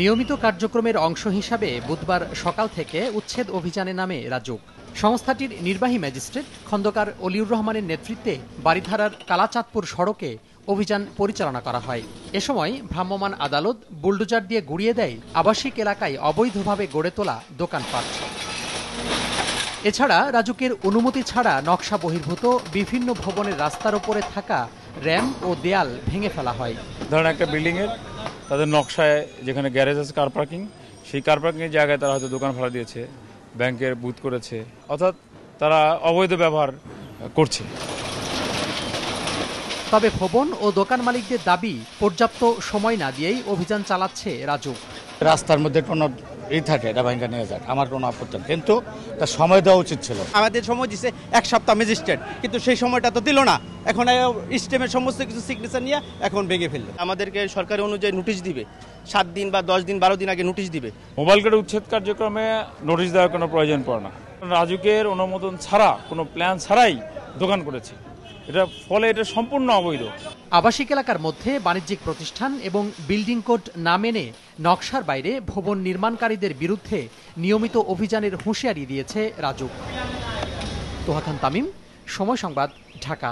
নিয়মিত কার্যক্রমের অংশ হিসাবে বুধবার সকাল থেকে উচ্ছেদ অভিযানে নামে রাজুক সংস্থাটির নির্বাহী ম্যাজিস্ট্রেট খন্দকার অলিউর রহমানের নেতৃত্বে বাড়িধারার কালাচাঁদপুর সড়কে অভিযান পরিচালনা করা হয় এ সময় ভ্রাম্যমাণ আদালত বুলডোজার দিয়ে গুড়িয়ে দেয় আবাসিক এলাকায় অবৈধভাবে গড়ে তোলা দোকানপাট এছাড়া রাজুকের অনুমতি ছাড়া নকশা বহির্ভূত বিভিন্ন ভবনের রাস্তার ওপরে থাকা র্যাম্প ও দেয়াল ভেঙে ফেলা হয় ধরেন একটা বিল্ডিংয়ের তাদের নকশায় যেখানে গ্যারেজ আছে কার পার্কিং সেই কার পার্কিংয়ের জায়গায় তারা হয়তো দোকান ভাড়া দিয়েছে ব্যাংকের বুথ করেছে অর্থাৎ তারা অবৈধ ব্যবহার করছে তবে ভবন ও দোকান মালিকদের দাবি পর্যাপ্ত সময় না দিয়েই অভিযান চালাচ্ছে রাজু রাস্তার মধ্যে কোনো ই থাকে এটা ভাইঙ্গা নিয়ে যাক আমার কোনো আপত্তি কিন্তু তার সময় দেওয়া উচিত ছিল আমাদের সময় দিছে এক সপ্তাহ ম্যাজিস্ট্রেট কিন্তু সেই সময়টা তো দিল না এখন স্টেমের সমস্ত কিছু সিগনেচার নিয়ে এখন ভেঙে ফেললো আমাদেরকে সরকারি অনুযায়ী নোটিশ দিবে সাত দিন বা দশ দিন বারো দিন আগে নোটিশ দিবে মোবাইল কার্ড উচ্ছেদ কার্যক্রমে নোটিশ দেওয়ার কোনো প্রয়োজন পড়ে না রাজুকের অনুমোদন ছাড়া কোনো প্ল্যান ছাড়াই দোকান করেছে এটা ফলে এটা সম্পূর্ণ অবৈধ আবাসিক এলাকার মধ্যে বাণিজ্যিক প্রতিষ্ঠান এবং বিল্ডিং কোড না মেনে নকশার বাইরে ভবন নির্মাণকারীদের বিরুদ্ধে নিয়মিত অভিযানের হুঁশিয়ারি দিয়েছে রাজু তোহাখান তামিম সময় সংবাদ ঢাকা